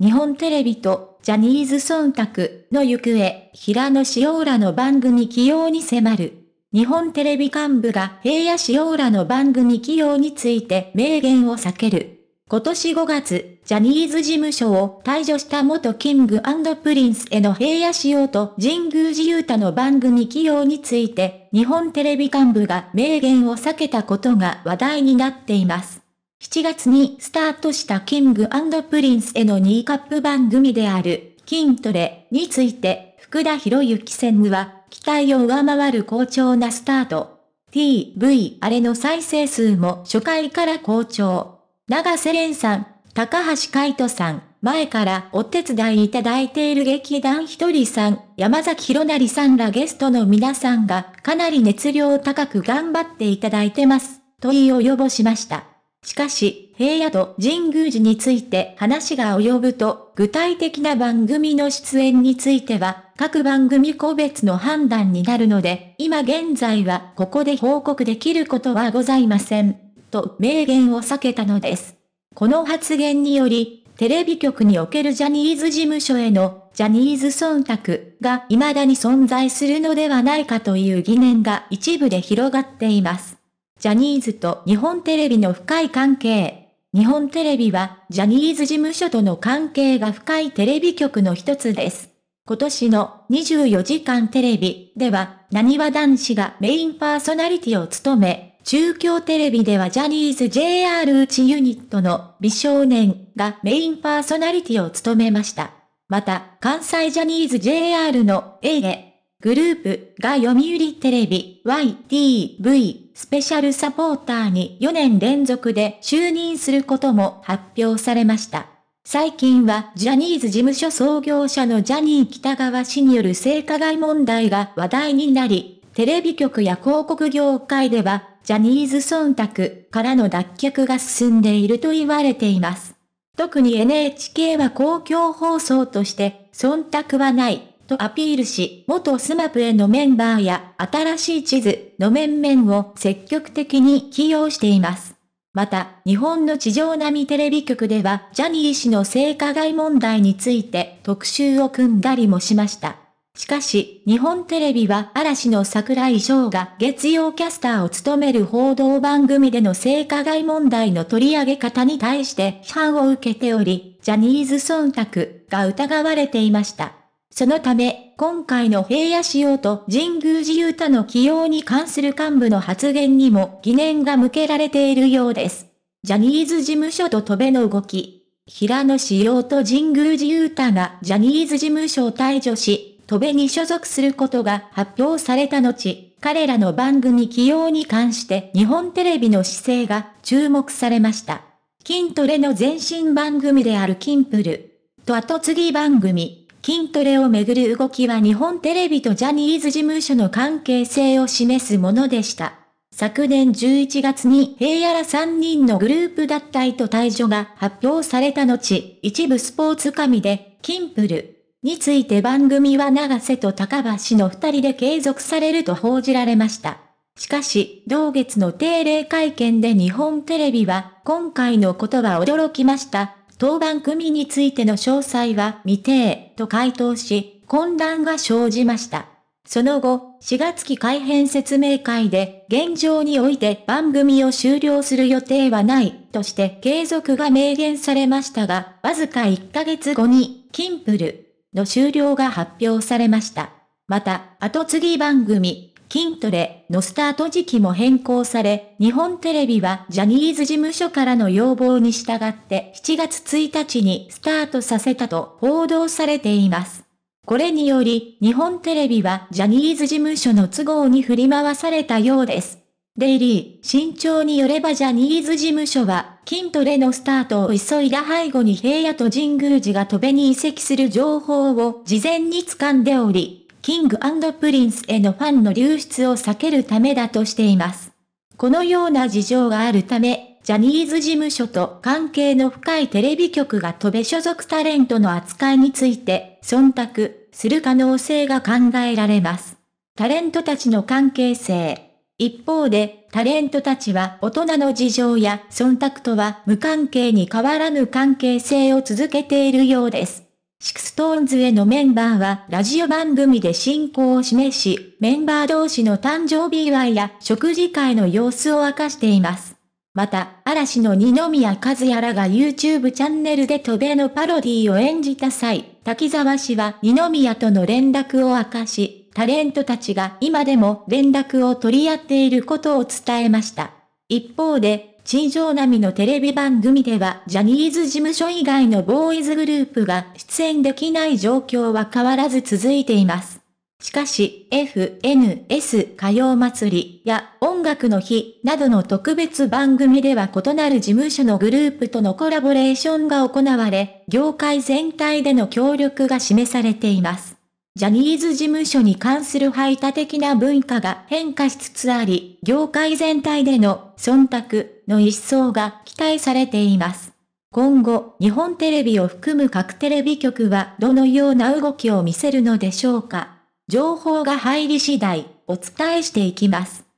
日本テレビとジャニーズ忖度の行方、平野紫耀らの番組起用に迫る。日本テレビ幹部が平野紫耀らの番組起用について明言を避ける。今年5月、ジャニーズ事務所を退場した元キングプリンスへの平野紫耀と神宮寺勇太の番組起用について、日本テレビ幹部が明言を避けたことが話題になっています。7月にスタートしたキングプリンスへの2カップ番組である、筋トレについて、福田博之専務は、期待を上回る好調なスタート。TV あれの再生数も初回から好調。長瀬廉さん、高橋海人さん、前からお手伝いいただいている劇団ひとりさん、山崎博成さんらゲストの皆さんがかなり熱量高く頑張っていただいてます、と言いを及ぼしました。しかし、平野と神宮寺について話が及ぶと、具体的な番組の出演については、各番組個別の判断になるので、今現在はここで報告できることはございません。と明言を避けたのです。この発言により、テレビ局におけるジャニーズ事務所へのジャニーズ忖度が未だに存在するのではないかという疑念が一部で広がっています。ジャニーズと日本テレビの深い関係。日本テレビは、ジャニーズ事務所との関係が深いテレビ局の一つです。今年の24時間テレビでは、何わ男子がメインパーソナリティを務め、中京テレビではジャニーズ JR 内ユニットの美少年がメインパーソナリティを務めました。また、関西ジャニーズ JR の A グループが読売テレビ YTV スペシャルサポーターに4年連続で就任することも発表されました。最近はジャニーズ事務所創業者のジャニー北川氏による性加害問題が話題になり、テレビ局や広告業界では、ジャニーズ忖度からの脱却が進んでいると言われています。特に NHK は公共放送として、忖度はないとアピールし、元スマップへのメンバーや新しい地図の面々を積極的に起用しています。また、日本の地上並テレビ局では、ジャニー氏の性加害問題について特集を組んだりもしました。しかし、日本テレビは嵐の桜井翔が月曜キャスターを務める報道番組での性加害問題の取り上げ方に対して批判を受けており、ジャニーズ忖度が疑われていました。そのため、今回の平野仕様と神宮寺勇太の起用に関する幹部の発言にも疑念が向けられているようです。ジャニーズ事務所と戸べの動き。平野仕様と神宮寺勇太がジャニーズ事務所を退除し、戸べに所属することが発表された後、彼らの番組起用に関して日本テレビの姿勢が注目されました。筋トレの前身番組であるキンプル。と後継ぎ番組、筋トレをめぐる動きは日本テレビとジャニーズ事務所の関係性を示すものでした。昨年11月に平野ら3人のグループ脱退と退場が発表された後、一部スポーツ紙で、キンプルについて番組は長瀬と高橋の二人で継続されると報じられました。しかし、同月の定例会見で日本テレビは、今回のことは驚きました。当番組についての詳細は未定と回答し、混乱が生じました。その後、4月期改編説明会で、現状において番組を終了する予定はないとして継続が明言されましたが、わずか1ヶ月後に、キンプルの終了が発表されました。また、後継ぎ番組、筋トレのスタート時期も変更され、日本テレビはジャニーズ事務所からの要望に従って7月1日にスタートさせたと報道されています。これにより、日本テレビはジャニーズ事務所の都合に振り回されたようです。デイリー、慎重によればジャニーズ事務所は、筋トレのスタートを急いだ背後に平野と神宮寺が戸べに移籍する情報を事前に掴んでおり、キングプリンスへのファンの流出を避けるためだとしています。このような事情があるため、ジャニーズ事務所と関係の深いテレビ局が戸部所属タレントの扱いについて、忖度する可能性が考えられます。タレントたちの関係性。一方で、タレントたちは大人の事情や忖度とは無関係に変わらぬ関係性を続けているようです。シクストーンズへのメンバーはラジオ番組で進行を示し、メンバー同士の誕生日祝いや食事会の様子を明かしています。また、嵐の二宮和也らが YouTube チャンネルで渡米のパロディを演じた際、滝沢氏は二宮との連絡を明かし、タレントたちが今でも連絡を取り合っていることを伝えました。一方で、地上波のテレビ番組ではジャニーズ事務所以外のボーイズグループが出演できない状況は変わらず続いています。しかし、FNS 歌謡祭りや音楽の日などの特別番組では異なる事務所のグループとのコラボレーションが行われ、業界全体での協力が示されています。ジャニーズ事務所に関する排他的な文化が変化しつつあり、業界全体での忖度の一層が期待されています。今後、日本テレビを含む各テレビ局はどのような動きを見せるのでしょうか。情報が入り次第、お伝えしていきます。